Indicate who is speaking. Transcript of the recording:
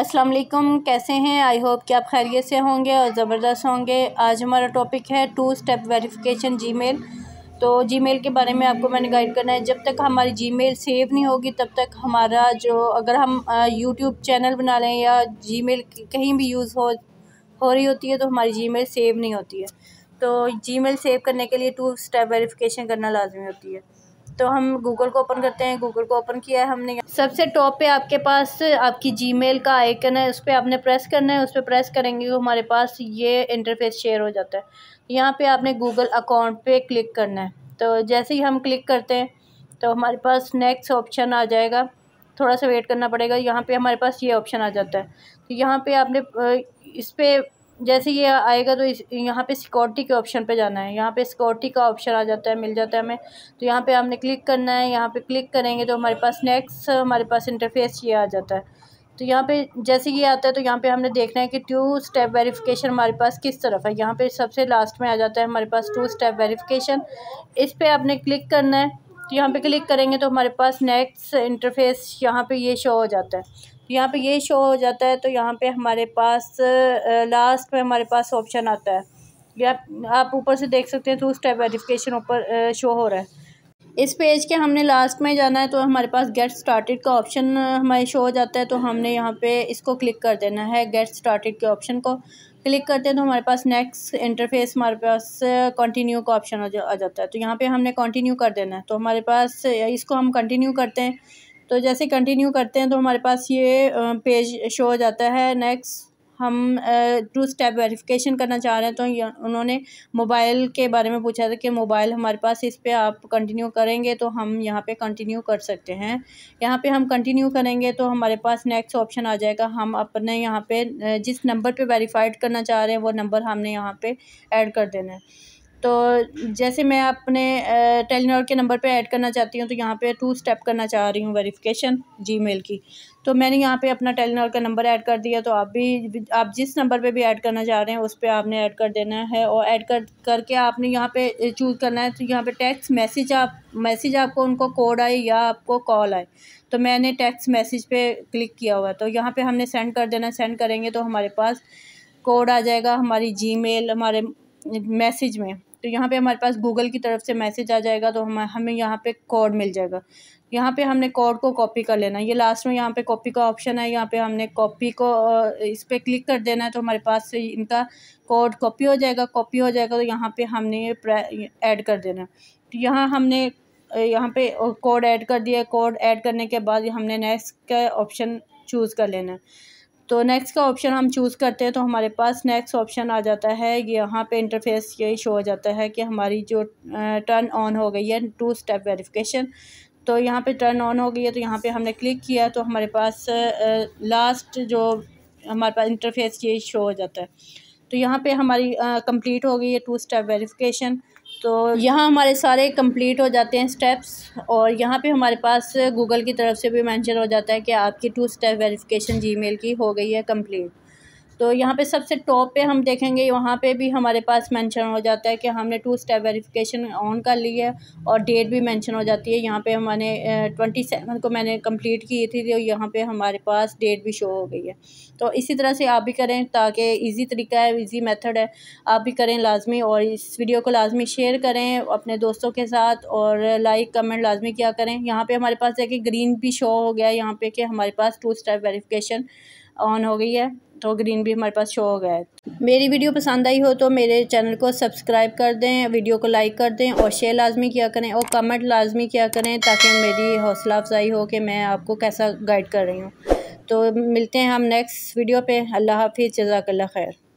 Speaker 1: असलकम कैसे हैं आई होप कि आप खैरियत से होंगे और ज़बरदस्त होंगे आज हमारा टॉपिक है टू स्टेप वेरिफिकेशन जीमेल तो जीमेल के बारे में आपको मैंने गाइड करना है जब तक हमारी जीमेल सेव नहीं होगी तब तक हमारा जो अगर हम यूट्यूब चैनल बना लें या जीमेल कहीं भी यूज़ हो हो रही होती है तो हमारी जीमेल सेव नहीं होती है तो जीमेल सेव करने के लिए टू स्टेप वेरिफिकेशन करना लाजमी होती है तो हम गूगल को ओपन करते हैं गूगल को ओपन किया है हमने सबसे टॉप पे आपके पास आपकी जीमेल का आइकन है उस पर आपने प्रेस करना है उस पर प्रेस करेंगे तो हमारे पास ये इंटरफेस शेयर हो जाता है तो यहाँ पे आपने गूगल अकाउंट पे क्लिक करना है तो जैसे ही हम क्लिक करते हैं तो हमारे पास नेक्स्ट ऑप्शन आ जाएगा थोड़ा सा वेट करना पड़ेगा यहाँ पर हमारे पास ये ऑप्शन आ जाता है तो यहाँ पर आपने इस पर जैसे ये आएगा तो इस यहाँ पे सिक्योरिटी के ऑप्शन पे जाना है यहाँ पे सिक्योरिटी का ऑप्शन आ जाता है मिल जाता है हमें तो यहाँ पे हमने क्लिक करना है यहाँ पे क्लिक करेंगे तो हमारे पास नेक्स्ट हमारे पास इंटरफेस ये आ जाता है तो यहाँ पे जैसे ये आता है तो यहाँ पे हमने देखना है कि टू स्टेप वेरिफिकेशन हमारे पास किस तरफ है यहाँ पे सबसे लास्ट में आ जाता है हमारे पास टू स्टेप वेरीफिकेशन इस पर आपने क्लिक करना है तो यहाँ पे क्लिक करेंगे तो हमारे पास नेक्स्ट इंटरफेस यहाँ पे ये शो हो जाता है यहाँ पे ये शो हो जाता है तो यहाँ पे हमारे पास लास्ट में हमारे पास ऑप्शन आता है या आप ऊपर से देख सकते हैं तो उस टाइप वेरीफिकेशन ऊपर शो हो रहा है इस पेज के हमने लास्ट में जाना है तो हमारे पास गेट स्टार्टेड का ऑप्शन हमारे शो हो जाता है तो हमने यहाँ पे इसको क्लिक कर देना है गेट स्टार्टेड के ऑप्शन को क्लिक करते हैं तो हमारे पास नेक्स्ट इंटरफेस हमारे पास कंटिन्यू का ऑप्शन आ जाता है तो यहाँ पे हमने कंटिन्यू कर देना है तो हमारे पास इसको हम कंटिन्यू करते हैं तो जैसे कंटिन्यू करते हैं तो हमारे पास ये पेज शो हो जाता है नेक्स्ट हम टू स्टेप वेरिफिकेशन करना चाह रहे हैं तो उन्होंने मोबाइल के बारे में पूछा था कि मोबाइल हमारे पास इस पर आप कंटिन्यू करेंगे तो हम यहाँ पे कंटिन्यू कर सकते हैं यहाँ पे हम कंटिन्यू करेंगे तो हमारे पास नेक्स्ट ऑप्शन आ जाएगा हम अपने यहाँ पे जिस नंबर पे वेरीफाइड करना चाह रहे हैं वो नंबर हमने यहाँ पर ऐड कर देना है तो जैसे मैं अपने टेलीनॉर के नंबर पे ऐड करना चाहती हूँ तो यहाँ पे टू स्टेप करना चाह रही हूँ वेरिफिकेशन जीमेल की तो मैंने यहाँ पे अपना टेलीनॉर का नंबर ऐड कर दिया तो आप भी आप जिस नंबर पे भी ऐड करना चाह रहे हैं उस पर आपने ऐड कर देना है और ऐड कर करके आपने यहाँ पे चूज़ करना है तो यहाँ पे टैक्स मैसेज आप मैसेज आपको उनको कोड आए या आपको कॉल आए तो मैंने टैक्स मैसेज पर क्लिक किया हुआ तो यहाँ पर हमने सेंड कर देना सेंड करेंगे तो हमारे पास कोड आ जाएगा हमारी जी हमारे मैसेज में तो यहाँ पे हमारे पास गूगल की तरफ से मैसेज आ जाएगा तो हम हमें यहाँ पे कोड मिल जाएगा यहाँ पे हमने कोड को कॉपी कर लेना ये लास्ट में यहाँ पे कॉपी का ऑप्शन है यहाँ पे हमने कॉपी को इस पर क्लिक कर देना है तो हमारे पास से इनका कोड कॉपी हो जाएगा कॉपी हो जाएगा तो यहाँ पर हमने ये ऐड कर देना तो यहाँ हमने यहाँ पे कोड ऐड कर दिया कोड ऐड करने के बाद हमने नेक्स्ट का ऑप्शन चूज़ कर लेना है तो नेक्स्ट का ऑप्शन हम चूज़ करते हैं तो हमारे पास नेक्स्ट ऑप्शन आ जाता है यहाँ पे इंटरफेस ये शो हो जाता है कि हमारी जो टर्न ऑन हो गई है टू स्टेप वेरिफिकेशन तो यहाँ पे टर्न ऑन हो गई है तो यहाँ पे हमने क्लिक किया तो हमारे पास लास्ट जो हमारे पास इंटरफेस ये शो हो जाता है तो यहाँ पे हमारी कंप्लीट हो गई है टू स्टेप वेरीफिकेशन तो यहाँ हमारे सारे कंप्लीट हो जाते हैं स्टेप्स और यहाँ पे हमारे पास गूगल की तरफ से भी मेंशन हो जाता है कि आपकी टू स्टेप वेरिफिकेशन जीमेल की हो गई है कंप्लीट तो यहाँ पे सबसे टॉप पे हम देखेंगे यहाँ पे भी हमारे पास मेंशन हो जाता है कि हमने टू स्टेप वेरिफिकेशन ऑन कर ली है और डेट भी मेंशन हो जाती है यहाँ पे हमारे ट्वेंटी सेवन को मैंने कंप्लीट की थी तो यहाँ पे हमारे पास डेट भी शो हो गई है तो इसी तरह से आप भी करें ताकि ईजी तरीका है ईजी मेथड है आप भी करें लाजमी और इस वीडियो को लाजमी शेयर करें अपने दोस्तों के साथ और लाइक कमेंट लाजमी किया करें यहाँ पर हमारे पास देखिए ग्रीन भी शो हो गया यहाँ पर कि हमारे पास टू स्टेप वेरीफिकेशन ऑन हो गई है तो ग्रीन भी हमारे पास शो हो गया है मेरी वीडियो पसंद आई हो तो मेरे चैनल को सब्सक्राइब कर दें वीडियो को लाइक कर दें और शेयर लाजमी किया करें और कमेंट लाजमी किया करें ताकि मेरी हौसला अफजाई हो कि मैं आपको कैसा गाइड कर रही हूँ तो मिलते हैं हम नेक्स्ट वीडियो पे अल्लाह हाफिज़ जजाकल्ला खैर